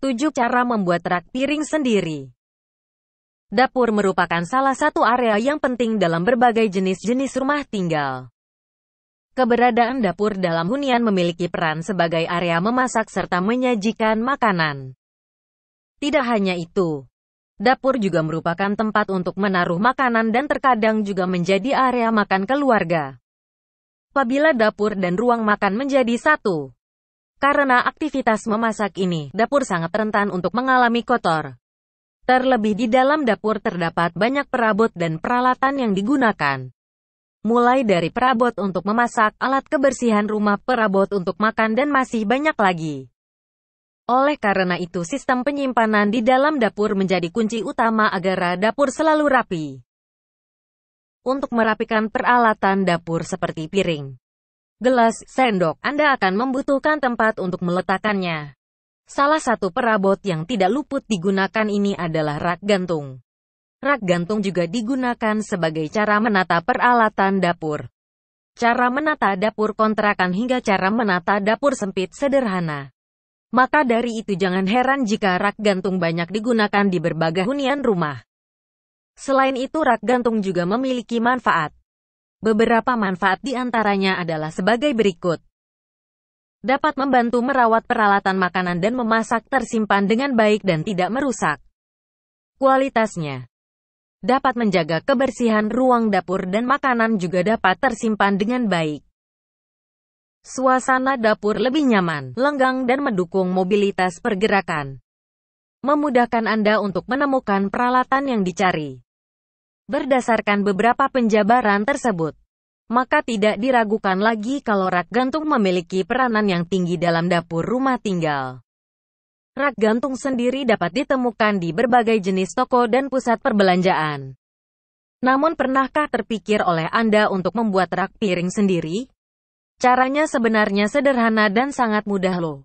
7. Cara membuat rak piring sendiri Dapur merupakan salah satu area yang penting dalam berbagai jenis-jenis rumah tinggal. Keberadaan dapur dalam hunian memiliki peran sebagai area memasak serta menyajikan makanan. Tidak hanya itu, dapur juga merupakan tempat untuk menaruh makanan dan terkadang juga menjadi area makan keluarga. Apabila dapur dan ruang makan menjadi satu, karena aktivitas memasak ini, dapur sangat rentan untuk mengalami kotor. Terlebih di dalam dapur terdapat banyak perabot dan peralatan yang digunakan. Mulai dari perabot untuk memasak, alat kebersihan rumah, perabot untuk makan dan masih banyak lagi. Oleh karena itu sistem penyimpanan di dalam dapur menjadi kunci utama agar dapur selalu rapi. Untuk merapikan peralatan dapur seperti piring, gelas, sendok, Anda akan membutuhkan tempat untuk meletakkannya. Salah satu perabot yang tidak luput digunakan ini adalah rak gantung. Rak gantung juga digunakan sebagai cara menata peralatan dapur. Cara menata dapur kontrakan hingga cara menata dapur sempit sederhana. Maka dari itu jangan heran jika rak gantung banyak digunakan di berbagai hunian rumah. Selain itu rak gantung juga memiliki manfaat. Beberapa manfaat di antaranya adalah sebagai berikut. Dapat membantu merawat peralatan makanan dan memasak tersimpan dengan baik dan tidak merusak. Kualitasnya dapat menjaga kebersihan ruang dapur dan makanan juga dapat tersimpan dengan baik. Suasana dapur lebih nyaman, lenggang dan mendukung mobilitas pergerakan memudahkan Anda untuk menemukan peralatan yang dicari. Berdasarkan beberapa penjabaran tersebut, maka tidak diragukan lagi kalau rak gantung memiliki peranan yang tinggi dalam dapur rumah tinggal. Rak gantung sendiri dapat ditemukan di berbagai jenis toko dan pusat perbelanjaan. Namun pernahkah terpikir oleh Anda untuk membuat rak piring sendiri? Caranya sebenarnya sederhana dan sangat mudah loh.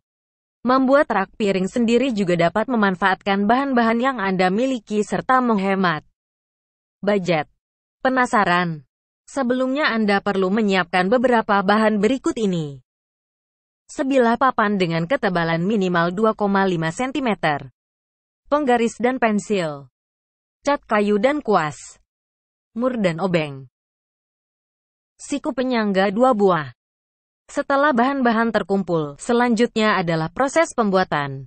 Membuat rak piring sendiri juga dapat memanfaatkan bahan-bahan yang Anda miliki serta menghemat budget. Penasaran? Sebelumnya Anda perlu menyiapkan beberapa bahan berikut ini. Sebilah papan dengan ketebalan minimal 2,5 cm. Penggaris dan pensil. Cat kayu dan kuas. Mur dan obeng. Siku penyangga dua buah. Setelah bahan-bahan terkumpul, selanjutnya adalah proses pembuatan.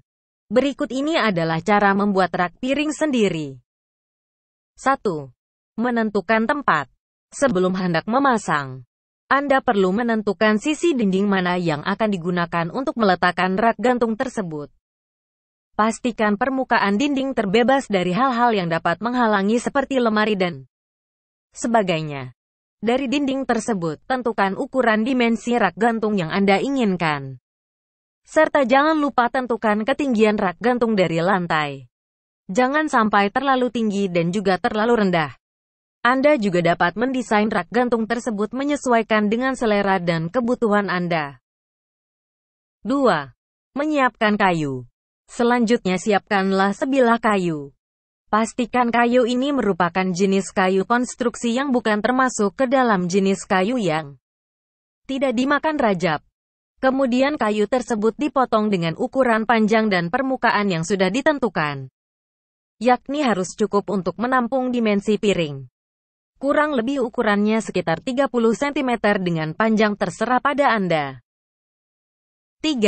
Berikut ini adalah cara membuat rak piring sendiri. 1. Menentukan tempat. Sebelum hendak memasang, Anda perlu menentukan sisi dinding mana yang akan digunakan untuk meletakkan rak gantung tersebut. Pastikan permukaan dinding terbebas dari hal-hal yang dapat menghalangi seperti lemari dan sebagainya. Dari dinding tersebut, tentukan ukuran dimensi rak gantung yang Anda inginkan serta jangan lupa tentukan ketinggian rak gantung dari lantai. Jangan sampai terlalu tinggi dan juga terlalu rendah. Anda juga dapat mendesain rak gantung tersebut menyesuaikan dengan selera dan kebutuhan Anda. 2. Menyiapkan kayu. Selanjutnya siapkanlah sebilah kayu. Pastikan kayu ini merupakan jenis kayu konstruksi yang bukan termasuk ke dalam jenis kayu yang tidak dimakan rajab. Kemudian kayu tersebut dipotong dengan ukuran panjang dan permukaan yang sudah ditentukan. Yakni harus cukup untuk menampung dimensi piring. Kurang lebih ukurannya sekitar 30 cm dengan panjang terserah pada Anda. 3.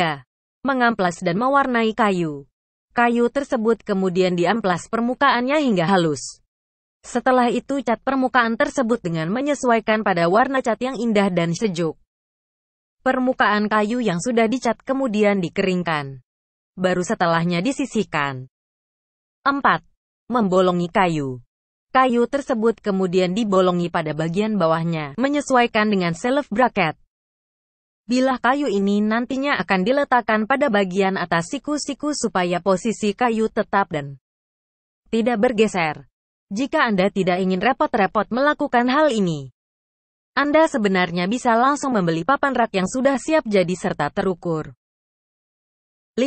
Mengamplas dan mewarnai kayu. Kayu tersebut kemudian diamplas permukaannya hingga halus. Setelah itu cat permukaan tersebut dengan menyesuaikan pada warna cat yang indah dan sejuk. Permukaan kayu yang sudah dicat kemudian dikeringkan. Baru setelahnya disisihkan. 4. Membolongi kayu. Kayu tersebut kemudian dibolongi pada bagian bawahnya, menyesuaikan dengan self bracket. Bilah kayu ini nantinya akan diletakkan pada bagian atas siku-siku supaya posisi kayu tetap dan tidak bergeser. Jika Anda tidak ingin repot-repot melakukan hal ini, Anda sebenarnya bisa langsung membeli papan rak yang sudah siap jadi serta terukur. 5.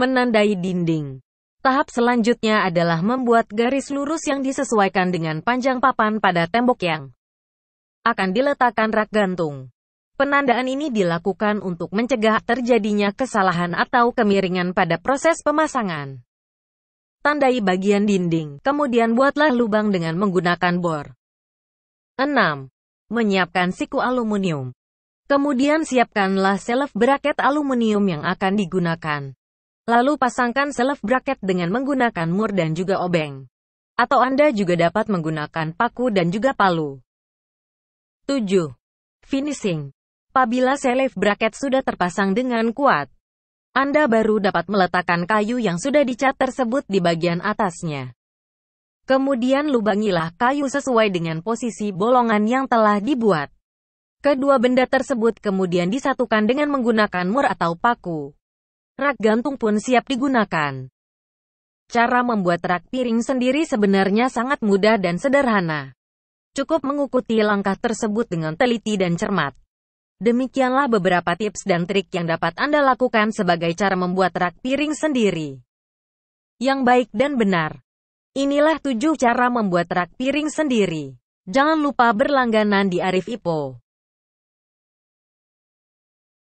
Menandai dinding Tahap selanjutnya adalah membuat garis lurus yang disesuaikan dengan panjang papan pada tembok yang akan diletakkan rak gantung. Penandaan ini dilakukan untuk mencegah terjadinya kesalahan atau kemiringan pada proses pemasangan. Tandai bagian dinding, kemudian buatlah lubang dengan menggunakan bor. 6. Menyiapkan siku aluminium. Kemudian siapkanlah self bracket aluminium yang akan digunakan. Lalu pasangkan selef bracket dengan menggunakan mur dan juga obeng. Atau Anda juga dapat menggunakan paku dan juga palu. 7. Finishing Pabila self bracket sudah terpasang dengan kuat, Anda baru dapat meletakkan kayu yang sudah dicat tersebut di bagian atasnya. Kemudian lubangilah kayu sesuai dengan posisi bolongan yang telah dibuat. Kedua benda tersebut kemudian disatukan dengan menggunakan mur atau paku. Rak gantung pun siap digunakan. Cara membuat rak piring sendiri sebenarnya sangat mudah dan sederhana. Cukup mengikuti langkah tersebut dengan teliti dan cermat. Demikianlah beberapa tips dan trik yang dapat Anda lakukan sebagai cara membuat rak piring sendiri. Yang baik dan benar. Inilah 7 cara membuat rak piring sendiri. Jangan lupa berlangganan di Arif Ipo.